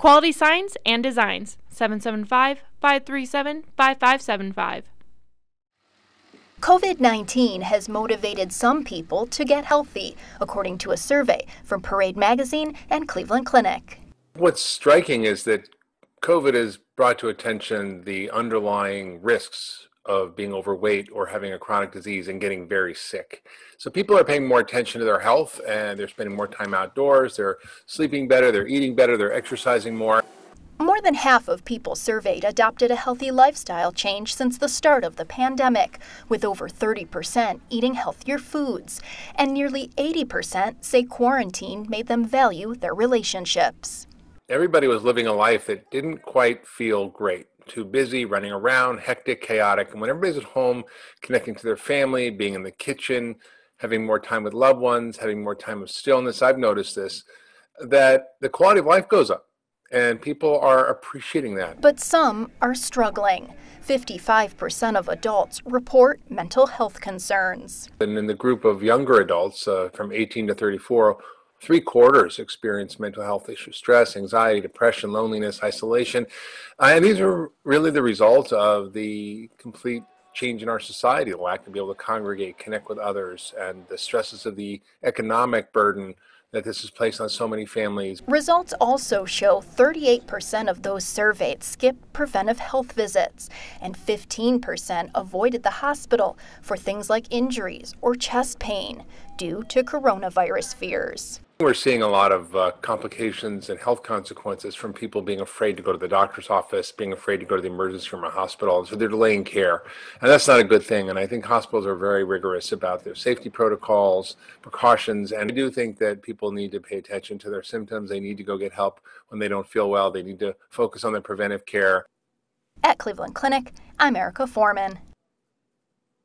Quality Signs and Designs, 775 537 5575. COVID 19 has motivated some people to get healthy, according to a survey from Parade Magazine and Cleveland Clinic. What's striking is that COVID has brought to attention the underlying risks of being overweight or having a chronic disease and getting very sick. So people are paying more attention to their health and they're spending more time outdoors, they're sleeping better, they're eating better, they're exercising more. More than half of people surveyed adopted a healthy lifestyle change since the start of the pandemic, with over 30% eating healthier foods, and nearly 80% say quarantine made them value their relationships everybody was living a life that didn't quite feel great. Too busy, running around, hectic, chaotic. And when everybody's at home, connecting to their family, being in the kitchen, having more time with loved ones, having more time of stillness, I've noticed this, that the quality of life goes up. And people are appreciating that. But some are struggling. 55% of adults report mental health concerns. And in the group of younger adults uh, from 18 to 34, Three quarters experience mental health issues, stress, anxiety, depression, loneliness, isolation. Uh, and these are really the result of the complete change in our society, the lack to be able to congregate, connect with others, and the stresses of the economic burden that this is placed on so many families. Results also show 38% of those surveyed skipped preventive health visits, and 15% avoided the hospital for things like injuries or chest pain due to coronavirus fears. We're seeing a lot of uh, complications and health consequences from people being afraid to go to the doctor's office, being afraid to go to the emergency room or hospital. So they're delaying care. And that's not a good thing. And I think hospitals are very rigorous about their safety protocols, precautions. And I do think that people need to pay attention to their symptoms. They need to go get help when they don't feel well. They need to focus on their preventive care. At Cleveland Clinic, I'm Erica Foreman.